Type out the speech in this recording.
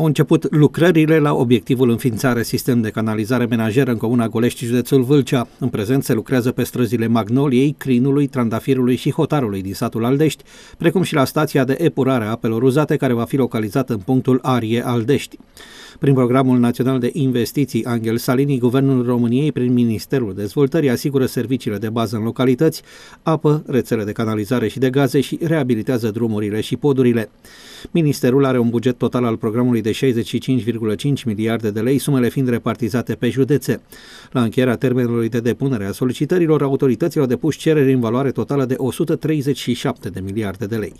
au început lucrările la obiectivul înființare sistem de canalizare menajeră în Comuna Golești, județul Vâlcea. În prezent se lucrează pe străzile Magnoliei, Crinului, Trandafirului și Hotarului din satul Aldești, precum și la stația de epurare a apelor uzate care va fi localizată în punctul Arie Aldești. Prin Programul Național de Investiții Angel Salini, Guvernul României, prin Ministerul Dezvoltării, asigură serviciile de bază în localități, apă, rețele de canalizare și de gaze și reabilitează drumurile și podurile. Ministerul are un buget total al programului de 65,5 miliarde de lei, sumele fiind repartizate pe județe. La încheierea termenului de depunere a solicitărilor, autorităților depus cereri în valoare totală de 137 de miliarde de lei.